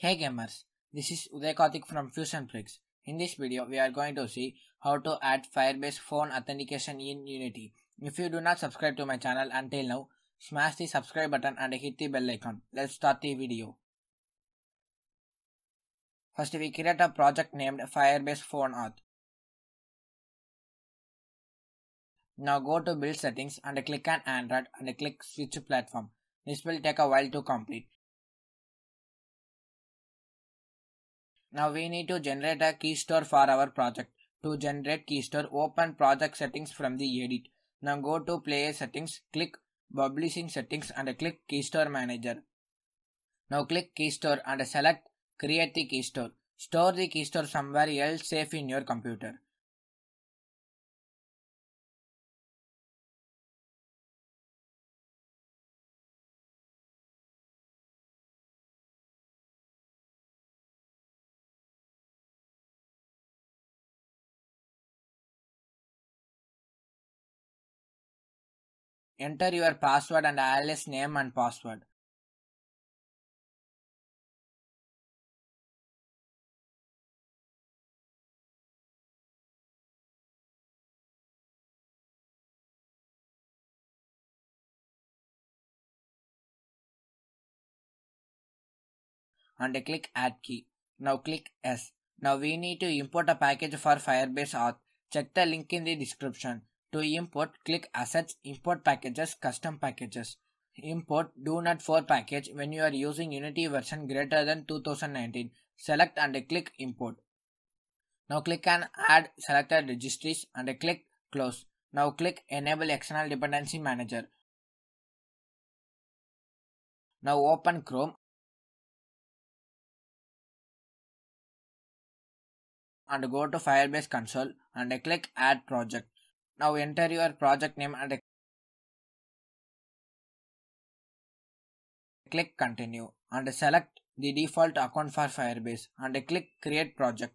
Hey gamers, this is Uday Karthik from FusionFlix. In this video, we are going to see how to add Firebase phone authentication in Unity. If you do not subscribe to my channel until now, smash the subscribe button and hit the bell icon. Let's start the video. First, we create a project named Firebase Phone Auth. Now go to build settings and click on Android and click switch platform. This will take a while to complete. Now we need to generate a key store for our project. To generate key store, open project settings from the edit. Now go to player settings, click publishing settings and click key store manager. Now click key store and select create the key store. Store the key store somewhere else safe in your computer. Enter your password and alias name and password. and click add key. Now click yes. Now we need to import a package for Firebase auth. Check the link in the description. To import, click Assets, Import Packages, Custom Packages. Import Do Not For package when you are using Unity version greater than 2019. Select and click Import. Now click on Add Selected Registries and click Close. Now click Enable External Dependency Manager. Now open Chrome and go to Firebase console and click add project. Now enter your project name and click continue and select the default account for Firebase and click create project.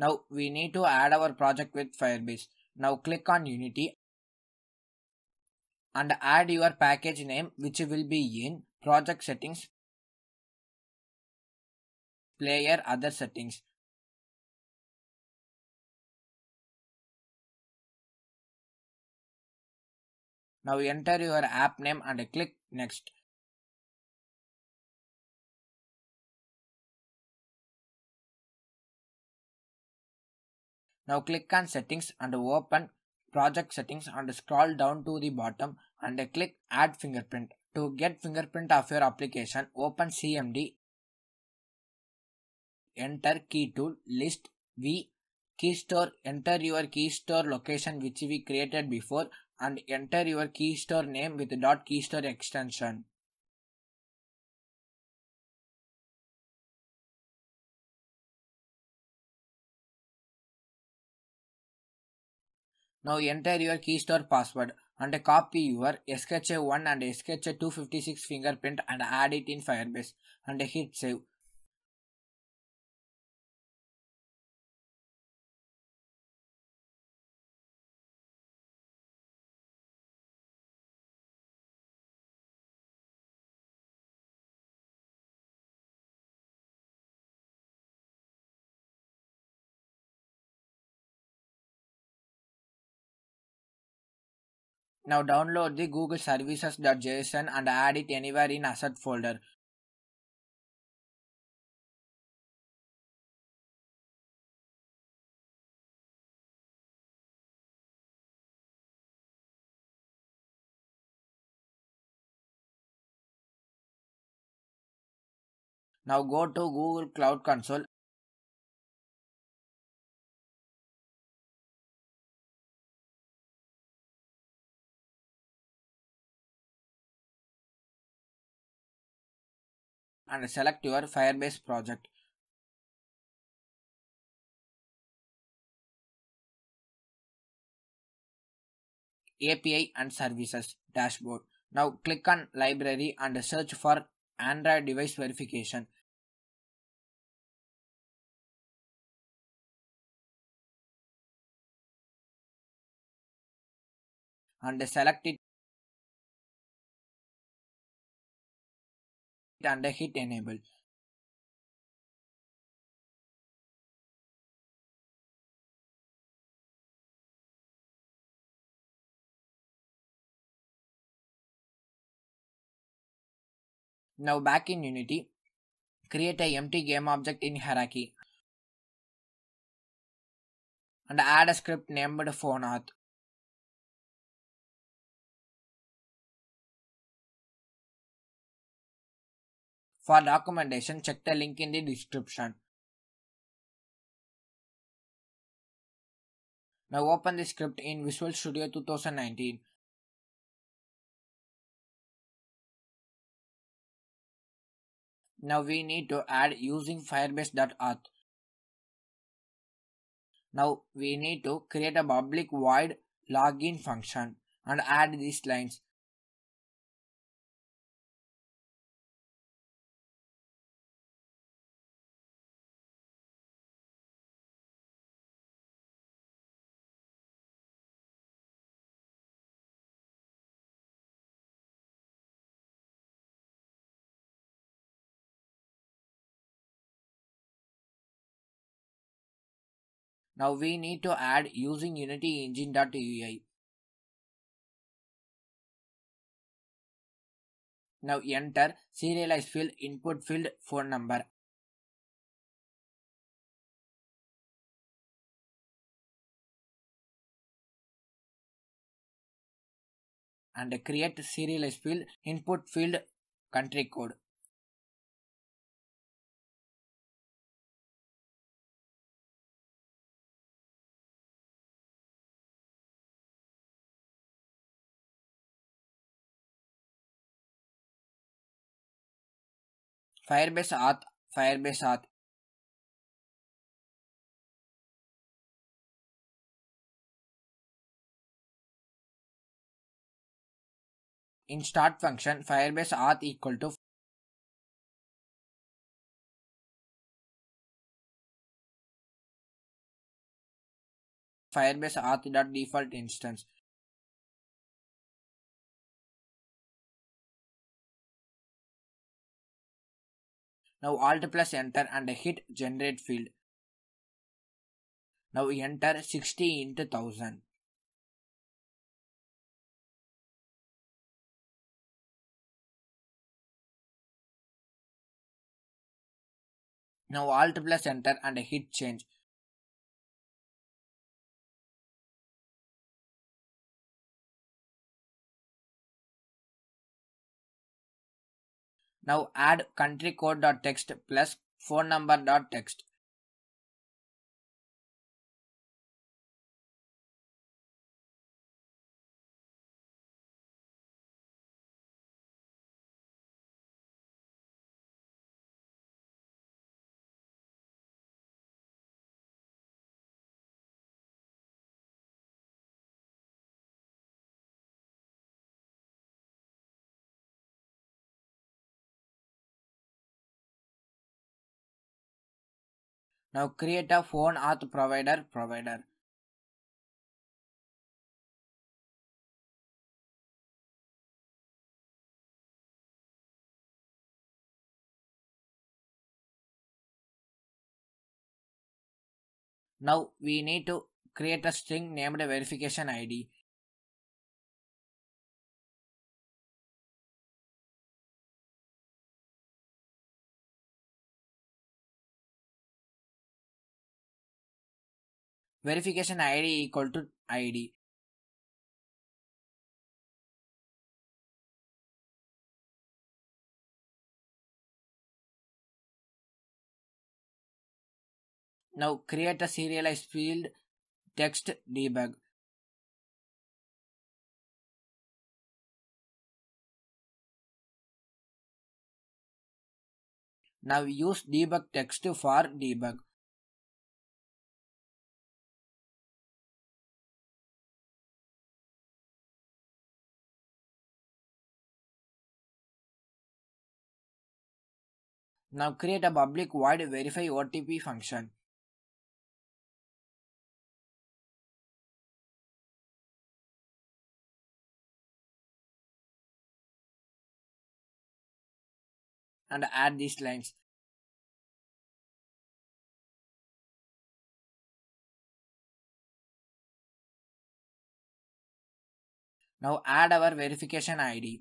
Now we need to add our project with Firebase. Now click on Unity and add your package name which will be in project settings player other settings. Now enter your app name and click next. Now click on settings and open project settings and scroll down to the bottom and click add fingerprint. To get fingerprint of your application, open CMD, enter key tool, list V, key store, enter your key store location which we created before and enter your key store name with dot key store extension. Now enter your key store password and copy your SKHA1 and SKHA256 fingerprint and add it in Firebase and hit save. Now download the google services.json and add it anywhere in asset folder. Now go to Google Cloud Console and select your Firebase project. API and services dashboard. Now click on library and search for Android device verification. And select it under hit enable Now back in Unity, create a empty game object in hierarchy and add a script named phonaut. For documentation, check the link in the description. Now open the script in Visual Studio 2019. Now we need to add using firebase.auth. Now we need to create a public void login function and add these lines. Now we need to add using unity engine.ui. Now enter serialize field input field phone number. And create serialize field input field country code. firebase auth firebase auth in start function firebase auth equal to firebase auth dot default instance Now Alt plus Enter and hit Generate field. Now enter 60 into 1000. Now Alt plus Enter and hit Change. Now add country code.txt plus phone number.txt. Now create a phone auth provider provider. Now we need to create a string named verification ID. verification id equal to id Now create a serialized field text debug. Now use debug text for debug. Now create a public void verify OTP function. And add these lines. Now add our verification ID.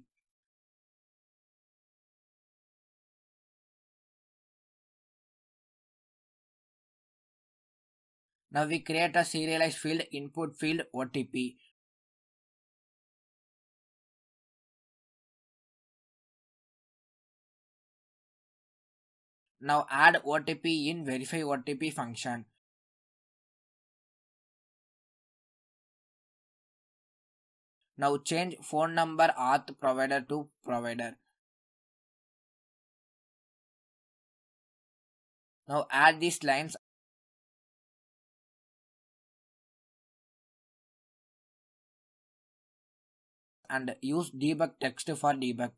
Now we create a serialized field input field OTP. Now add OTP in verify OTP function. Now change phone number auth provider to provider. Now add these lines and use debug text for debug.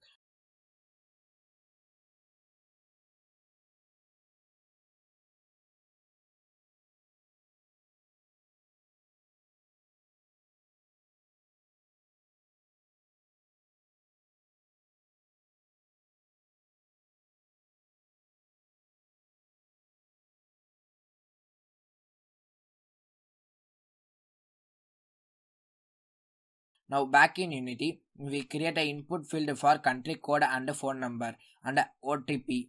Now back in Unity, we create an input field for country code and phone number and OTP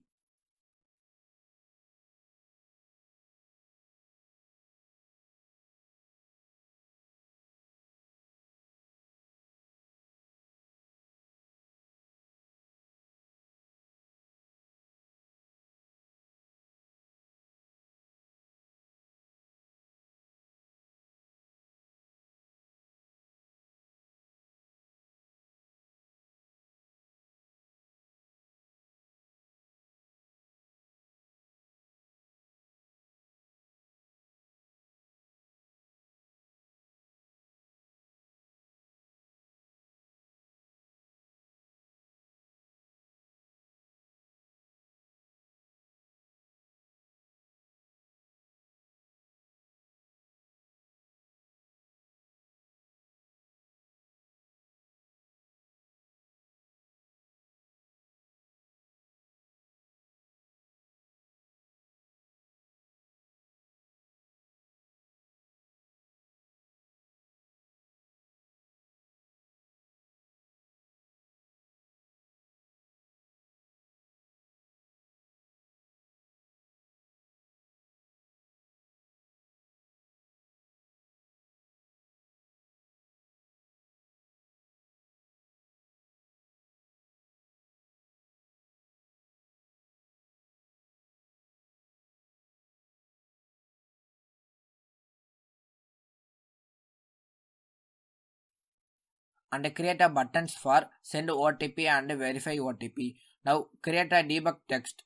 and create a buttons for send OTP and verify OTP. Now create a debug text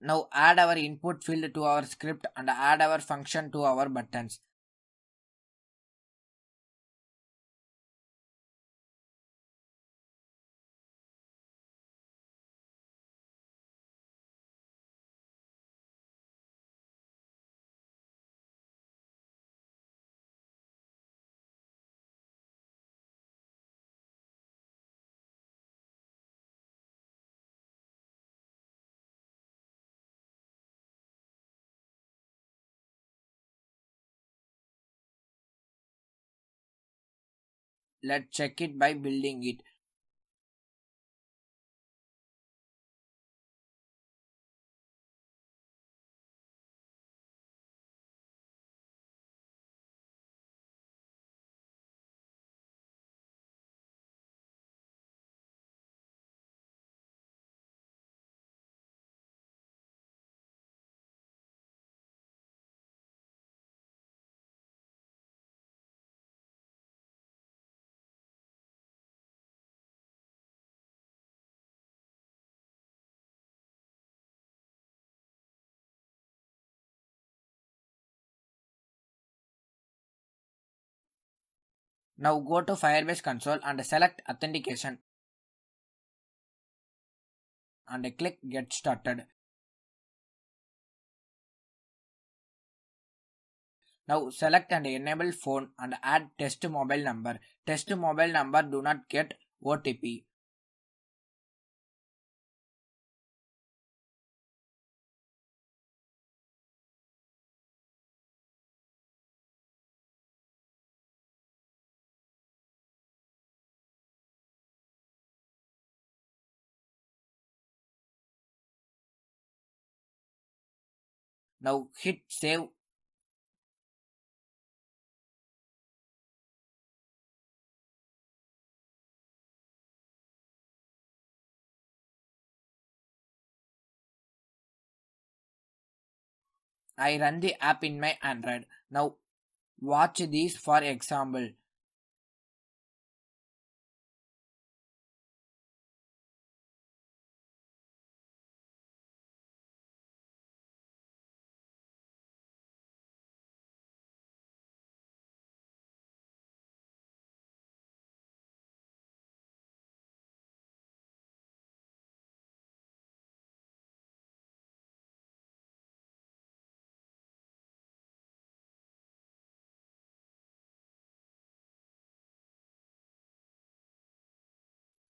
Now add our input field to our script and add our function to our buttons. let's check it by building it Now go to Firebase console and select authentication and click get started. Now select and enable phone and add test mobile number. Test mobile number do not get OTP. Now hit save. I run the app in my Android. Now watch this for example.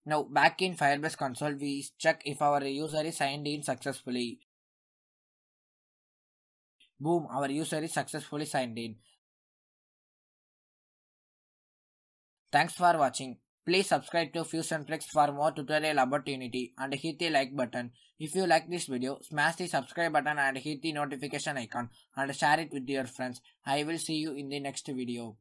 Now back in Firebase console, we check if our user is signed in successfully. Boom, our user is successfully signed in. Thanks for watching. Please subscribe to FusionFlex for more tutorial about Unity and hit the like button. If you like this video, smash the subscribe button and hit the notification icon and share it with your friends. I will see you in the next video.